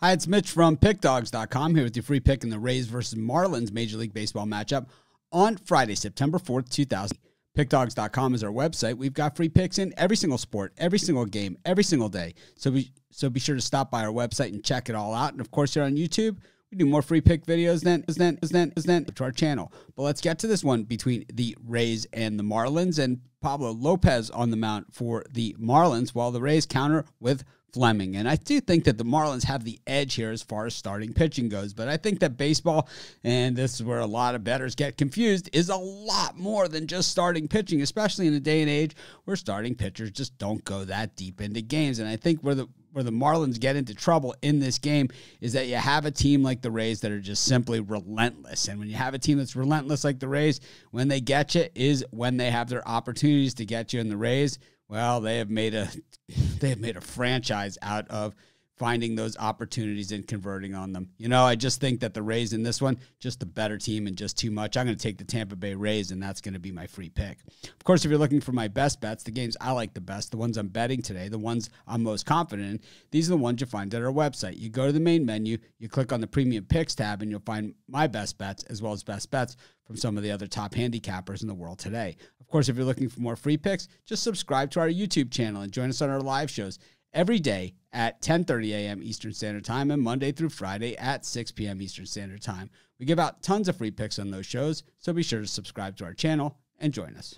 Hi, it's Mitch from PickDogs.com here with your free pick in the Rays versus Marlins Major League Baseball matchup on Friday, September 4th, 2000. PickDogs.com is our website. We've got free picks in every single sport, every single game, every single day. So be, so be sure to stop by our website and check it all out. And of course, here on YouTube, we do more free pick videos than is then is then is then to our channel. But let's get to this one between the Rays and the Marlins and Pablo Lopez on the mound for the Marlins while the Rays counter with Fleming. And I do think that the Marlins have the edge here as far as starting pitching goes. But I think that baseball, and this is where a lot of bettors get confused, is a lot more than just starting pitching, especially in a day and age where starting pitchers just don't go that deep into games. And I think where the where the Marlins get into trouble in this game is that you have a team like the Rays that are just simply relentless. And when you have a team that's relentless like the Rays, when they get you is when they have their opportunities to get you in the Rays. Well, they have made a they have made a franchise out of finding those opportunities and converting on them. You know, I just think that the Rays in this one, just the better team and just too much. I'm going to take the Tampa Bay Rays, and that's going to be my free pick. Of course, if you're looking for my best bets, the games I like the best, the ones I'm betting today, the ones I'm most confident in, these are the ones you find at our website. You go to the main menu, you click on the premium picks tab, and you'll find my best bets as well as best bets from some of the other top handicappers in the world today. Of course, if you're looking for more free picks, just subscribe to our YouTube channel and join us on our live shows every day at 10:30 a.m. Eastern Standard Time and Monday through Friday at 6 p.m. Eastern Standard Time. We give out tons of free picks on those shows, so be sure to subscribe to our channel and join us.